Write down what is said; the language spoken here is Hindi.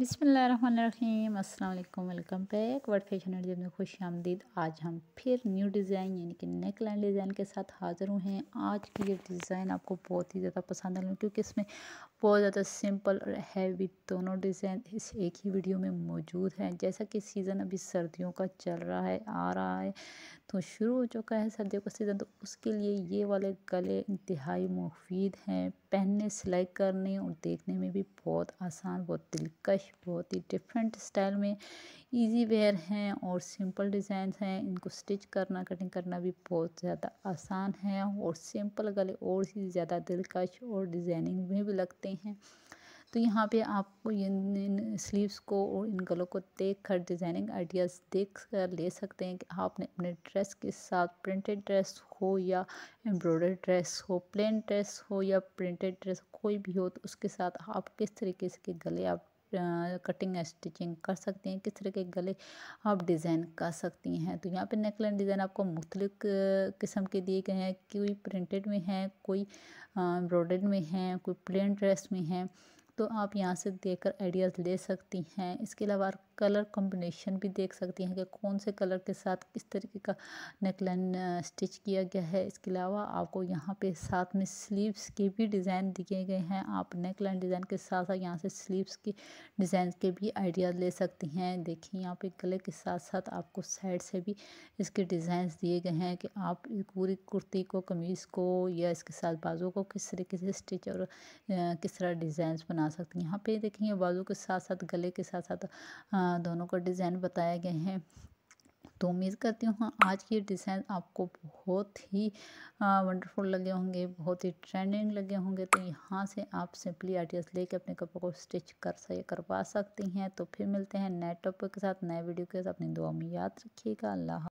बिसमीम अल्लाम welcome back world fashion and में खुश आमदीद आज हम फिर न्यू डिज़ाइन यानी कि नेक लाइन डिज़ाइन के साथ हाज़िर हुए हैं आज की ये डिज़ाइन आपको बहुत ही ज़्यादा पसंद आने क्योंकि इसमें बहुत ज़्यादा सिंपल और हैवी दोनों डिज़ाइन इस एक ही वीडियो में मौजूद हैं जैसा कि सीज़न अभी सर्दियों का चल रहा है आ रहा है तो शुरू हो चुका है सर्दियों का सीज़न तो उसके लिए ये वाले गले इंतहाई मुफीद हैं पहनने सिलाई करने और देखने में भी बहुत आसान बहुत दिलकश बहुत ही डिफरेंट स्टाइल में इजी वेयर हैं और सिंपल डिज़ाइन हैं इनको स्टिच करना कटिंग करना भी बहुत ज़्यादा आसान है और सिंपल गले और ही ज़्यादा दिलकश और डिज़ाइनिंग में भी लगते हैं तो यहाँ पे आपको इन स्लीव्स को और इन गलों को देख कर डिज़ाइनिंग आइडियाज़ देख कर ले सकते हैं कि आपने अपने ड्रेस के साथ प्रिंटेड ड्रेस हो या एम्ब्रॉयडर्ड ड्रेस हो प्लेन ड्रेस हो या प्रिंटेड ड्रेस कोई भी हो तो उसके साथ आप किस तरीके से के गले आप कटिंग या स्टिचिंग कर सकती हैं किस तरह के गले आप डिज़ाइन कर सकती हैं तो यहाँ पे नेकलाइन डिज़ाइन आपको मुख्तलिफ़ किस्म के दिए गए हैं कोई प्रिंटेड में है कोई एम्ब्रॉयडर्ड में है कोई प्लेन ड्रेस में है तो आप यहाँ से देखकर आइडियाज़ ले सकती हैं इसके अलावा कलर कॉम्बिनेशन भी देख सकती हैं कि कौन से कलर के साथ किस तरीके का नेकलाइन स्टिच किया गया है इसके अलावा आपको यहाँ पे साथ में स्लीव्स के भी डिज़ाइन दिए गए हैं आप नेकलाइन डिज़ाइन के साथ साथ यहाँ से स्लीव्स के डिज़ाइन के भी आइडियाज़ ले सकती हैं देखिए यहाँ पे गले के साथ साथ आपको साइड से भी इसके डिज़ाइन दिए गए हैं कि आप पूरी कुर्ती को कमीज़ को या इसके साथ बाजू को किस तरीके से स्टिच और किस तरह डिजाइन बना सकती हैं यहाँ पे देखिए बाजू के साथ साथ गले के साथ साथ दोनों का डिज़ाइन बताया गया है तो उम्मीद करती हूँ आज के डिज़ाइन आपको बहुत ही वंडरफुल लगे होंगे बहुत ही ट्रेंडिंग लगे होंगे तो यहाँ से आप सिंपली आइडियाज लेके अपने कपड़ों को स्टिच कर सके करवा सकती हैं तो फिर मिलते हैं नए टॉपिक के साथ नए वीडियो के साथ अपनी दुआ में याद रखिएगा अल्लाह